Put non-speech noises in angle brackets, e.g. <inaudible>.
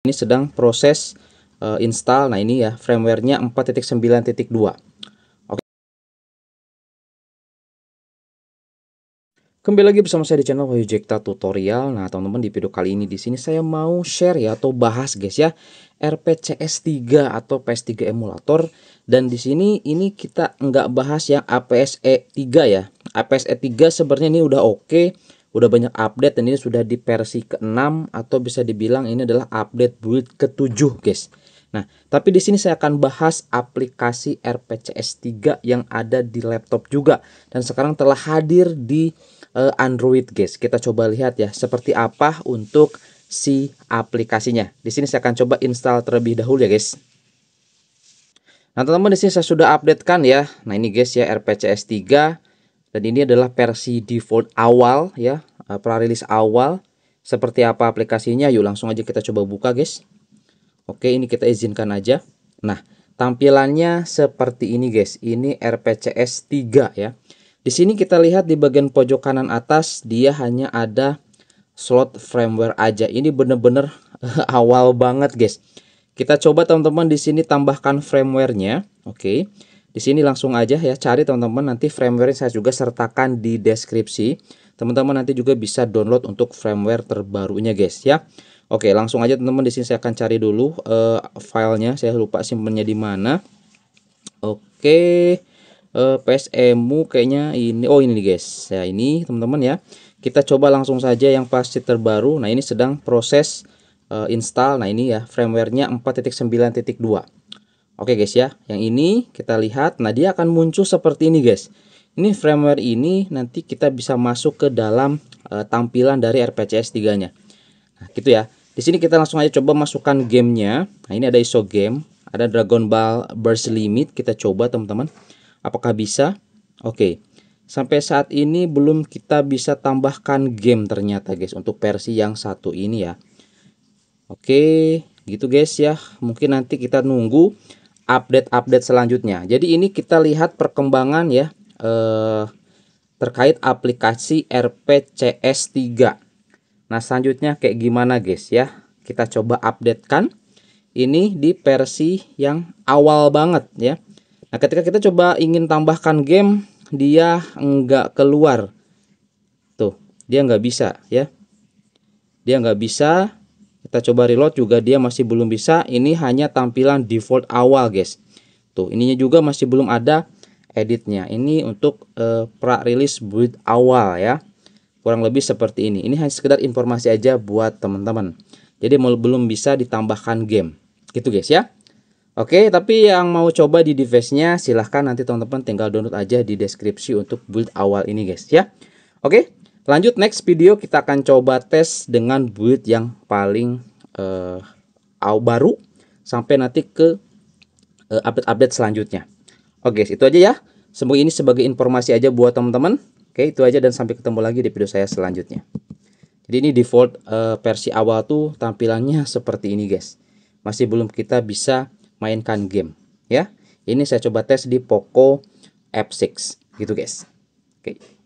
ini sedang proses uh, install. Nah, ini ya firmware-nya 4.9.2. Oke. Kembali lagi bersama saya di channel Wajekta Tutorial. Nah, teman-teman di video kali ini di sini saya mau share ya atau bahas guys ya RPCS3 atau PS3 emulator dan di sini ini kita nggak bahas yang aps 3 e ya. aps 3 e sebenarnya ini udah oke. Okay udah banyak update dan ini sudah di versi ke-6 atau bisa dibilang ini adalah update build ke-7 guys. Nah, tapi di sini saya akan bahas aplikasi RPCS 3 yang ada di laptop juga dan sekarang telah hadir di uh, Android guys. Kita coba lihat ya seperti apa untuk si aplikasinya. Di sini saya akan coba install terlebih dahulu ya guys. Nah, teman-teman di sini saya sudah updatekan ya. Nah, ini guys ya RPCS 3 dan ini adalah versi default awal ya, eh, prarilis awal. Seperti apa aplikasinya? Yuk langsung aja kita coba buka guys. Oke, ini kita izinkan aja. Nah, tampilannya seperti ini guys. Ini RPCS 3 ya. Di sini kita lihat di bagian pojok kanan atas dia hanya ada slot firmware aja. Ini bener-bener <laughs> awal banget guys. Kita coba teman-teman di sini tambahkan firmware Oke. Okay di sini langsung aja ya cari teman-teman nanti firmware saya juga sertakan di deskripsi. Teman-teman nanti juga bisa download untuk framework terbarunya guys ya. Oke, langsung aja teman-teman di sini saya akan cari dulu uh, filenya. Saya lupa simpennya di mana. Oke. Uh, eh, PSMU kayaknya ini oh ini guys. Ya ini teman-teman ya. Kita coba langsung saja yang pasti terbaru. Nah, ini sedang proses uh, install. Nah, ini ya firmware-nya 4.9.2. Oke guys ya, yang ini kita lihat, nah dia akan muncul seperti ini guys. Ini firmware ini nanti kita bisa masuk ke dalam e, tampilan dari RPCS 3-nya. Nah gitu ya. Di sini kita langsung aja coba masukkan gamenya. Nah ini ada ISO game, ada Dragon Ball Burst Limit. Kita coba teman-teman, apakah bisa? Oke, sampai saat ini belum kita bisa tambahkan game ternyata guys untuk versi yang satu ini ya. Oke, gitu guys ya. Mungkin nanti kita nunggu update-update selanjutnya. Jadi ini kita lihat perkembangan ya eh, terkait aplikasi RPCS 3. Nah, selanjutnya kayak gimana guys ya? Kita coba update kan. Ini di versi yang awal banget ya. Nah, ketika kita coba ingin tambahkan game, dia nggak keluar. Tuh, dia nggak bisa ya. Dia nggak bisa kita coba reload juga dia masih belum bisa. Ini hanya tampilan default awal guys. Tuh ininya juga masih belum ada editnya. Ini untuk uh, pra rilis build awal ya. Kurang lebih seperti ini. Ini hanya sekedar informasi aja buat teman-teman. Jadi belum bisa ditambahkan game. Gitu guys ya. Oke, tapi yang mau coba di device-nya silahkan nanti teman-teman tinggal download aja di deskripsi untuk build awal ini guys ya. Oke. Lanjut next video kita akan coba tes dengan build yang paling uh, baru sampai nanti ke eh, update-update uh, selanjutnya. Oke, itu aja ya. Semoga ini sebagai informasi aja buat teman-teman. Oke, itu aja dan sampai ketemu lagi di video saya selanjutnya. Jadi ini default uh, versi awal tuh tampilannya <laughs> seperti ini guys. Masih belum kita bisa mainkan game ya. Ini saya coba tes di Poco F6 gitu guys. Oke.